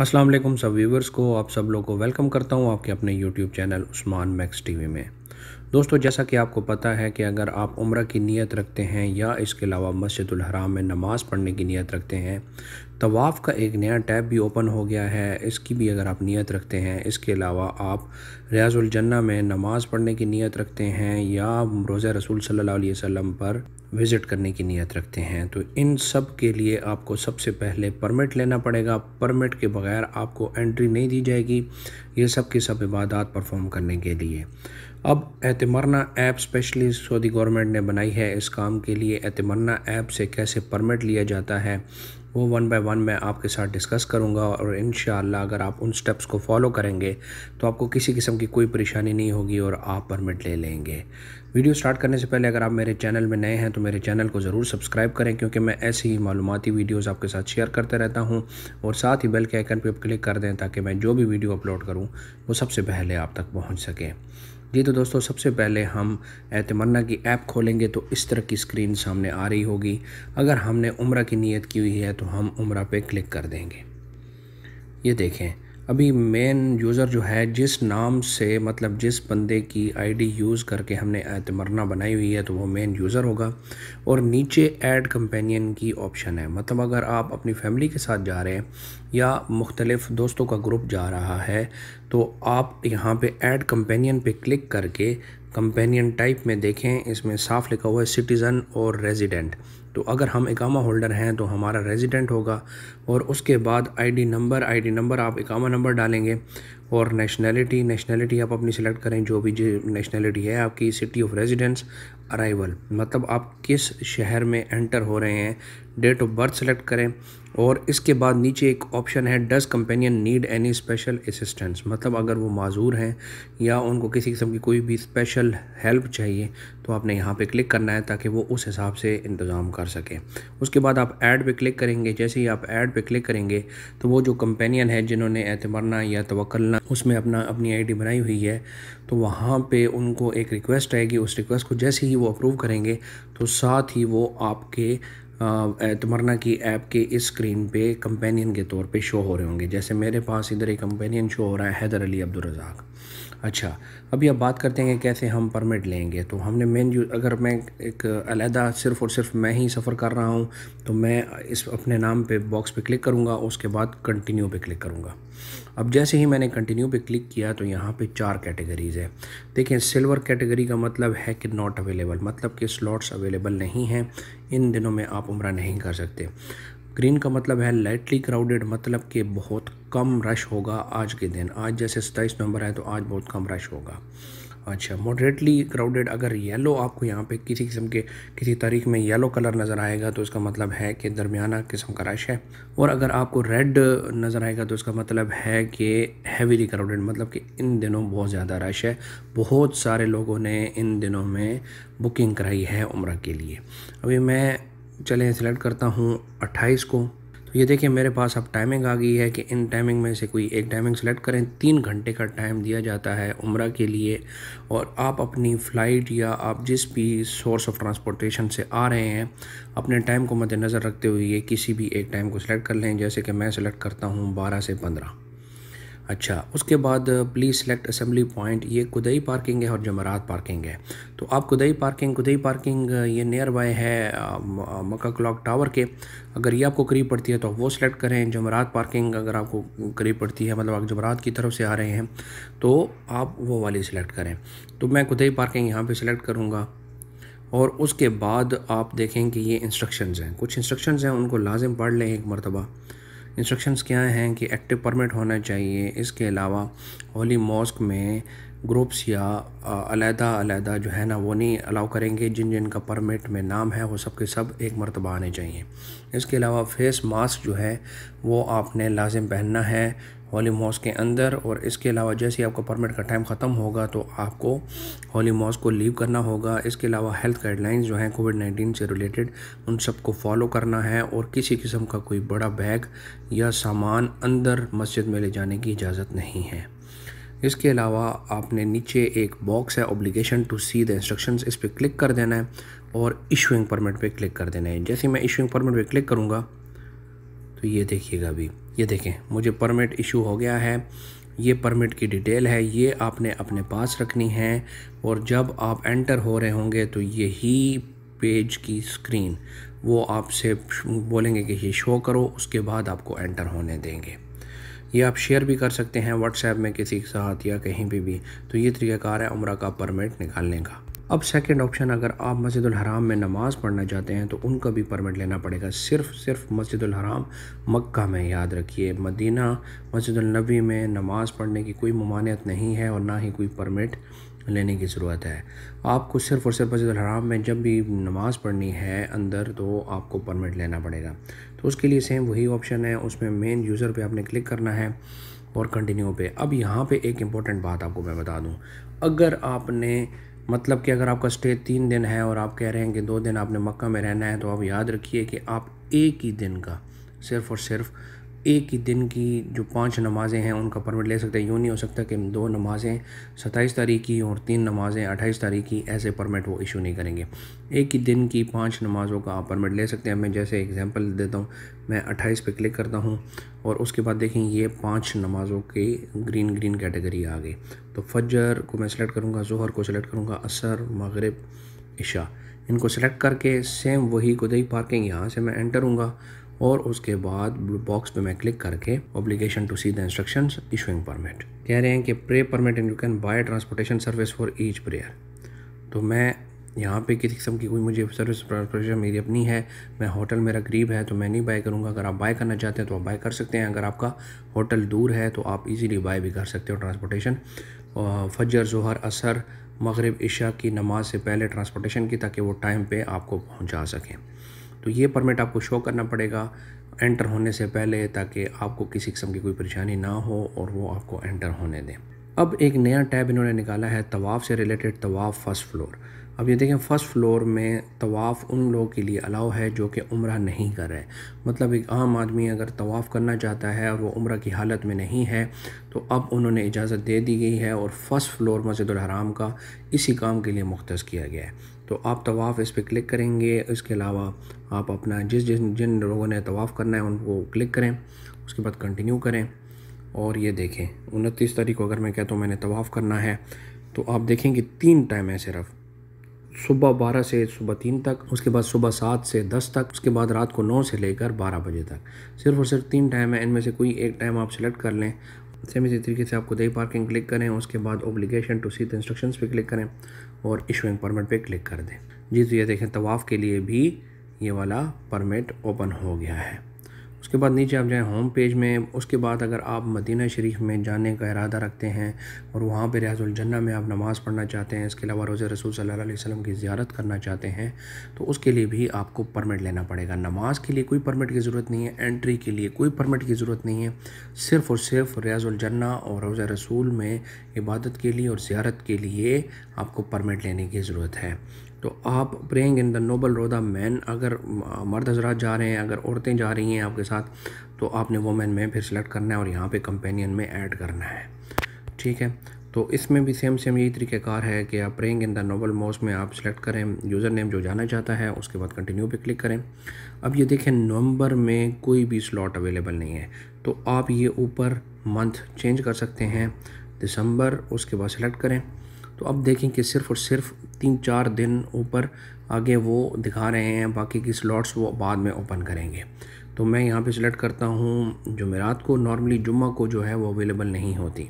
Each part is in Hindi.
अस्सलाम वालेकुम सब व्यूवर्स को आप सब लोग को वेलकम करता हूँ आपके अपने YouTube channel Usman Max TV में दोस्तों जैसा कि आपको पता है कि अगर आप उम्र की नीयत रखते हैं या इसके अलावा मस्जिद अहराम में नमाज़ पढ़ने की नीयत रखते हैं तवाफ़ का एक नया टैब भी ओपन हो गया है इसकी भी अगर आप नीयत रखते हैं इसके अलावा आप रियाजुलजन्ना में नमाज़ पढ़ने की नीयत रखते हैं या रोज़ा रसूल सल्ला वसम पर विज़िट करने की नीयत रखते हैं तो इन सब के लिए आपको सबसे पहले परमिट लेना पड़ेगा परमिट के बगैर आपको एंट्री नहीं दी जाएगी ये सब के सब इबादत परफॉर्म करने के लिए अब Eatmarna app specially Saudi government ने बनाई है इस काम के लिए एतमरना ऐप से कैसे परमिट लिया जाता है वो वन बाय वन मैं आपके साथ डिस्कस करूँगा और इन अगर आप उन स्टेप्स को फॉलो करेंगे तो आपको किसी किस्म की कोई परेशानी नहीं होगी और आप परमिट ले लेंगे वीडियो स्टार्ट करने से पहले अगर आप मेरे चैनल में नए हैं तो मेरे चैनल को ज़रूर सब्सक्राइब करें क्योंकि मैं ऐसी ही मालूमती वीडियोस आपके साथ शेयर करते रहता हूं और साथ ही बेल के आइकन पर क्लिक कर दें ताकि मैं जो भी वीडियो अपलोड करूं वो सबसे पहले आप तक पहुंच सके जी तो दोस्तों सबसे पहले हम एतमन्ना की ऐप खोलेंगे तो इस तरह की स्क्रीन सामने आ रही होगी अगर हमने उम्र की नीयत की हुई है तो हम उम्र पे क्लिक कर देंगे ये देखें अभी मेन यूज़र जो है जिस नाम से मतलब जिस बंदे की आईडी यूज़ करके हमने एतमरना बनाई हुई है तो वो मेन यूज़र होगा और नीचे ऐड कंपेनियन की ऑप्शन है मतलब अगर आप अपनी फैमिली के साथ जा रहे हैं या मुख्तलिफ दोस्तों का ग्रुप जा रहा है तो आप यहाँ पे ऐड कंपेनियन पे क्लिक करके कंपेनियन टाइप में देखें इसमें साफ लिखा हुआ है सिटीज़न और रेजिडेंट तो अगर हम इकामा होल्डर हैं तो हमारा रेजिडेंट होगा और उसके बाद आईडी नंबर आईडी नंबर आप इकामा नंबर डालेंगे और नेशनैलिटी नेशनैलिटी आप अपनी सिलेक्ट करें जो भी नेशनैलिटी है आपकी सिटी ऑफ रेजिडेंस अराइवल मतलब आप किस शहर में एंटर हो रहे हैं डेट ऑफ बर्थ सेलेक्ट करें और इसके बाद नीचे एक ऑप्शन है does companion need any special assistance मतलब अगर वो माजूर हैं या उनको किसी किस्म की कोई भी स्पेशल हेल्प चाहिए तो आपने यहाँ पे क्लिक करना है ताकि वो उस हिसाब से इंतज़ाम कर सकें उसके बाद आप ऐड पे क्लिक करेंगे जैसे ही आप ऐड पे क्लिक करेंगे तो वो जो कंपेनियन है जिन्होंने एतमरना या तोलना उसमें अपना अपनी आईडी बनाई हुई है तो वहाँ पे उनको एक रिक्वेस्ट आएगी उस रिक्वेस्ट को जैसे ही वो अप्रूव करेंगे तो साथ ही वो आपके तमरना की ऐप के इस स्क्रीन पे कंपेनियन के तौर पे शो हो रहे होंगे जैसे मेरे पास इधर एक कंपेनियन शो हो रहा है हैदर अली अब्दुलरजाक अच्छा अभी अब बात करते हैं कि कैसे हम परमिट लेंगे तो हमने मेन जो अगर मैं एक अलहदा सिर्फ़ और सिर्फ मैं ही सफ़र कर रहा हूँ तो मैं इस अपने नाम पे बॉक्स पे क्लिक करूँगा उसके बाद कंटिन्यू पे क्लिक करूँगा अब जैसे ही मैंने कंटिन्यू पे क्लिक किया तो यहाँ पे चार कैटेगरीज़ है देखें सिल्वर कैटेगरी का मतलब है कि नॉट अवेलेबल मतलब कि स्लॉट्स अवेलेबल नहीं हैं इन दिनों में आप उम्र नहीं कर सकते ग्रीन का मतलब है लाइटली क्राउडेड मतलब कि बहुत कम रश होगा आज के दिन आज जैसे सत्ताईस नवंबर है तो आज बहुत कम रश होगा अच्छा मॉडरेटली क्राउडेड अगर येलो आपको यहाँ पे किसी किस्म के किसी तारीख में येलो कलर नज़र आएगा तो इसका मतलब है कि दरमियाना किस्म का रश है और अगर आपको रेड नज़र आएगा तो इसका मतलब है कि हैवीली क्राउडेड मतलब कि इन दिनों बहुत ज़्यादा रश है बहुत सारे लोगों ने इन दिनों में बुकिंग कराई है उम्र के लिए अभी मैं चलें सेलेक्ट करता हूँ अट्ठाईस को तो ये देखिए मेरे पास अब टाइमिंग आ गई है कि इन टाइमिंग में से कोई एक टाइमिंग सेलेक्ट करें तीन घंटे का टाइम दिया जाता है उम्र के लिए और आप अपनी फ़्लाइट या आप जिस भी सोर्स ऑफ ट्रांसपोर्टेशन से आ रहे हैं अपने टाइम को मद्देनज़र रखते हुए किसी भी एक टाइम को सिलेक्ट कर लें जैसे कि मैं सिलेक्ट करता हूँ बारह से पंद्रह अच्छा उसके बाद प्लीज़ सेलेक्ट असम्बली पॉइंट ये कुदई पार्किंग है और जमरात पार्किंग है तो आप Kudai parking Kudai parking uh, ये नियर बाय है uh, uh, Makkah clock tower के अगर ये आपको करीब पड़ती है तो वो सिलेक्ट करें जमरात पार्किंग अगर आपको करीब पड़ती है मतलब आप जमरात की तरफ से आ रहे हैं तो आप वो वाली सिलेक्ट करें तो मैं कुदई पार्किंग यहाँ पर सिलेक्ट करूँगा और उसके बाद आप देखें कि ये इंस्ट्रक्शन हैं कुछ इंस्ट्रक्शन हैं उनको लाजिम पढ़ लें एक मरतबा इंस्ट्रक्शंस क्या हैं कि एक्टिव परमिट होना चाहिए इसके अलावा होली मॉस्क में ग्रुप्स या अलहदा अलहदा जो है ना वो नहीं अलाउ करेंगे जिन जिन का परमिट में नाम है वो सब के सब एक मरतबा आने चाहिए इसके अलावा फेस मास्क जो है वो आपने लाजिम पहनना है होली मॉस के अंदर और इसके अलावा जैसे आपका परमिट का टाइम ख़त्म होगा तो आपको होली मॉस को लीव करना होगा इसके अलावा हेल्थ गाइडलाइंस जो हैं कोविड नाइन्टीन से रिलेटेड उन सबको फॉलो करना है और किसी किस्म का कोई बड़ा बैग या सामान अंदर मस्जिद में ले जाने की इजाज़त नहीं है इसके अलावा आपने नीचे एक बॉक्स है obligation to see the instructions इस पर क्लिक कर देना है और इशूइंग परमिट पे क्लिक कर देना है जैसे मैं इशूइंग परमिट पे क्लिक करूँगा तो ये देखिएगा अभी ये देखें मुझे परमिट इशू हो गया है ये परमिट की डिटेल है ये आपने अपने पास रखनी है और जब आप एंटर हो रहे होंगे तो यही पेज की स्क्रीन वो आपसे बोलेंगे कि ये शो करो उसके बाद आपको एंटर होने देंगे ये आप शेयर भी कर सकते हैं व्हाट्सएप में किसी के साथ या कहीं पर भी तो ये तरीक़ाकार है उम्र का परमिट निकालने का अब सेकेंड ऑप्शन अगर आप मस्जिद हराम में नमाज़ पढ़ना चाहते हैं तो उनका भी परमिट लेना पड़ेगा सिर्फ सिर्फ मस्जिद हराम मक्का में याद रखिए मदीना मस्जिद नबी में नमाज़ पढ़ने की कोई ममानियत नहीं है और ना ही कोई परमिट लेने की ज़रूरत है आपको सिर्फ और सिर्फ मस्जिद हराम में जब भी नमाज़ पढ़नी है अंदर तो आपको परमिट लेना पड़ेगा तो उसके लिए सेम वही ऑप्शन है उसमें मेन यूज़र पे आपने क्लिक करना है और कंटिन्यू पे अब यहाँ पे एक इम्पॉर्टेंट बात आपको मैं बता दूँ अगर आपने मतलब कि अगर आपका स्टे तीन दिन है और आप कह रहे हैं कि दो दिन आपने मक्का में रहना है तो आप याद रखिए कि आप एक ही दिन का सिर्फ़ और सिर्फ़ एक ही दिन की जो पांच नमाज़ें हैं उनका परमिट ले सकते हैं यूँ नहीं हो सकता कि दो नमाज़ें सत्ताईस तारीख की और तीन नमाज़ें अट्ठाईस तारीख की ऐसे परमिट वो इशू नहीं करेंगे एक ही दिन की पांच नमाज़ों का आप परमिट ले सकते हैं मैं जैसे एग्जांपल देता हूँ मैं अट्ठाईस पे क्लिक करता हूँ और उसके बाद देखें ये पाँच नमाज़ों के ग्रीन ग्रीन कैटेगरी आ गई तो फजर को मैं सिलेक्ट करूँगा जहर को सिलेक्ट करूँगा असर मगरब इशा इनको सिलेक्ट करके सेम वही गुदई पार्किंग यहाँ से मैं एंटर हूँ और उसके बाद बॉक्स पे मैं क्लिक करके obligation to see the instruction issuing permit कह रहे हैं कि pray permit and you can buy transportation service for each prayer तो मैं यहाँ पे किसी किस्म की कोई मुझे सर्विस ट्रांसपोर्टेशन मेरी अपनी है मैं होटल मेरा गरीब है तो मैं नहीं बाय करूँगा अगर आप बाय करना चाहते हैं तो आप बाय कर सकते हैं अगर आपका होटल दूर है तो आप इजीली बाय भी कर सकते हो ट्रांसपोर्टेशन फजर जहर असर मगरब इशा की नमाज से पहले ट्रांसपोर्टेशन की ताकि वो टाइम पे आपको पहुंचा सकें तो ये परमिट आपको शो करना पड़ेगा एंटर होने से पहले ताकि आपको किसी किस्म की कोई परेशानी ना हो और वो आपको एंटर होने दें अब एक नया टैब इन्होंने निकाला है तवाफ़ से रिलेटेड तवाफ़ फर्स्ट फ्लोर अब ये देखें फ़र्स्ट फ्लोर में तवाफ़ उन लोगों के लिए अलाउ है जो कि उम्र नहीं कर रहे मतलब एक आम आदमी अगर तवाफ़ करना चाहता है और वो उम्र की हालत में नहीं है तो अब उन्होंने इजाज़त दे दी गई है और फ़र्स्ट फ्लोर मस्जिद हराम का इसी काम के लिए मुख्त किया गया है तो आप तवाफ़ इस पर क्लिक करेंगे इसके अलावा आप अपना जिस जिस जिन लोगों ने तवाफ़ करना है उनको क्लिक करें उसके बाद कंटिन्यू करें और ये देखें उनतीस तारीख को अगर मैं कहता हूँ मैंने तवाफ़ करना है तो आप देखेंगे तीन टाइम है सिर्फ सुबह बारह से सुबह तीन तक उसके बाद सुबह सात से दस तक उसके बाद रात को नौ से लेकर बारह बजे तक सिर्फ और सिर्फ तीन टाइम है इनमें से कोई एक टाइम आप सेलेक्ट कर लें सेम इसी तरीके से आपको दही पार्किंग क्लिक करें उसके बाद ओब्लिगेशन टू सीट इंस्ट्रक्शंस पे क्लिक करें और इशूइंग परमिट पे क्लिक कर दें जी तो ये देखें तवाफ़ के लिए भी ये वाला परमिट ओपन हो गया है उसके बाद नीचे आप जाएँ होम पेज में उसके बाद अगर आप मदीना शरीफ में जाने का इरादा रखते हैं और वहाँ पर रियाजुलजन्ना में आप नमाज़ पढ़ना चाहते हैं इसके अलावा रोज़ रसूल सल्ला वसम की ज्यारत करना चाहते हैं तो उसके लिए भी आपको परमिट लेना पड़ेगा नमाज़ के लिए कोई परमिट की ज़रूरत नहीं है एंट्री के लिए कोई परमिट की ज़रूरत नहीं है सिर्फ़ और सिर्फ रियाजुलजन्ना और रोज़ रसूल में इबादत के लिए और ज्यारत के लिए आपको परमिट लेने की ज़रूरत है तो आप praying in the noble row the man अगर मर्द हजरात जा रहे हैं अगर औरतें जा रही हैं आपके साथ तो आपने वोमेन में फिर सेलेक्ट करना है और यहाँ पे कंपेनियन में ऐड करना है ठीक है तो इसमें भी सेम सेम यही तरीक़ेकार है कि आप प्रेइंग इन द नोबल मोस में आप सेलेक्ट करें यूज़र नेम जो जाना चाहता है उसके बाद कंटिन्यू पे क्लिक करें अब ये देखें नवंबर में कोई भी स्लॉट अवेलेबल नहीं है तो आप ये ऊपर मंथ चेंज कर सकते हैं दिसंबर उसके बाद सेलेक्ट करें तो अब देखें कि सिर्फ़ और सिर्फ तीन चार दिन ऊपर आगे वो दिखा रहे हैं बाकी की स्लॉट्स वो बाद में ओपन करेंगे तो मैं यहाँ पे सिलेक्ट करता हूँ जुमेरात को नॉर्मली जुम्मा को जो है वो अवेलेबल नहीं होती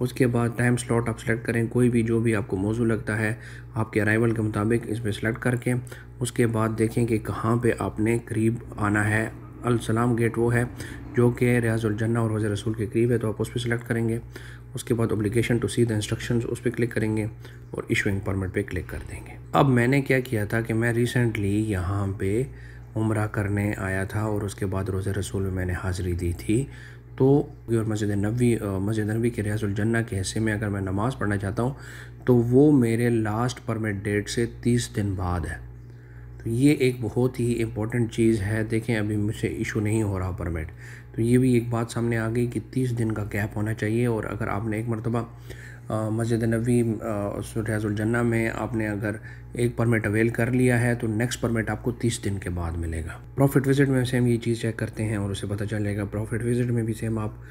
उसके बाद टाइम स्लॉट आप सेलेक्ट करें कोई भी जो भी आपको मौजू लगता है आपके अराइवल के मुताबिक इस पर सिलेक्ट करके उसके बाद देखें कि कहाँ पर आपने करीब आना है अलसलाम गेट वो है जो कि रियाजुलजन्ना और हज़र रसूल के करीब है तो आप उस पर सिलेक्ट करेंगे उसके बाद obligation to see the instructions उस पर क्लिक करेंगे और इशूइंग परमिट पे क्लिक कर देंगे अब मैंने क्या किया था कि मैं रिसेंटली यहाँ पे उम्र करने आया था और उसके बाद रोज़ रसूल में मैंने हाज़िरी दी थी तो और मस्जिद नबी मस्जिद नबी के रियाजुलजन्ना के हिस्से में अगर मैं नमाज़ पढ़ना चाहता हूँ तो वो मेरे लास्ट परमिट डेट से तीस दिन बाद है ये एक बहुत ही इम्पोर्टेंट चीज़ है देखें अभी मुझसे इशू नहीं हो रहा परमिट तो ये भी एक बात सामने आ गई कि तीस दिन का गैप होना चाहिए और अगर आपने एक मरतबा मस्जिद नबी रियाजुलजन्ना में आपने अगर एक परमिट अवेल कर लिया है तो नेक्स्ट परमिट आपको तीस दिन के बाद मिलेगा प्रॉफिट विज़िट में सेम ये चीज़ चेक करते हैं और उसे पता चलेगा प्रॉफिट विज़िट में भी सेम आप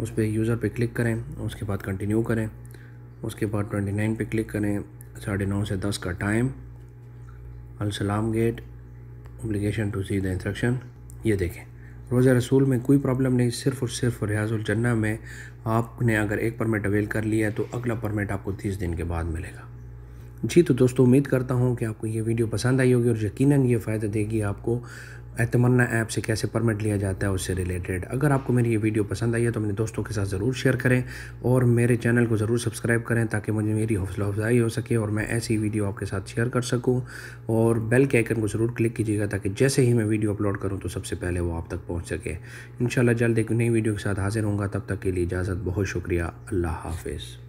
उस पर यूज़र पे क्लिक करें उसके बाद कंटिन्यू करें उसके बाद ट्वेंटी नाइन पे क्लिक करें साढ़े नौ से दस का time Al Salam gate obligation to see the instruction ये देखें रोज़ा रसूल में कोई प्रॉब्लम नहीं सिर्फ और सिर्फ रियाजुलजन्ना में आपने अगर एक परमिट अवेल कर लिया तो अगला परमिट आपको तीस दिन के बाद मिलेगा जी तो दोस्तों उम्मीद करता हूँ कि आपको ये वीडियो पसंद आई होगी और यकीनन ये फ़ायदा देगी आपको एतमन्ना ऐप से कैसे परमिट लिया जाता है उससे रिलेटेड अगर आपको मेरी ये वीडियो पसंद आई है तो अपने दोस्तों के साथ ज़रूर शेयर करें और मेरे चैनल को ज़रूर सब्सक्राइब करें ताकि मुझे मेरी हौसला अफजाई हो सके और मैं ऐसी वीडियो आपके साथ शेयर कर सकूँ और बेल के आइकन को ज़रूर क्लिक कीजिएगा ताकि जैसे ही मैं वीडियो अपलोड करूँ तो सबसे पहले वो आप तक पहुँच सके इन जल्द एक नई वीडियो के साथ हाजिर होंगे तब तक के लिए इजाज़त बहुत शुक्रिया अल्लाह हाफिज़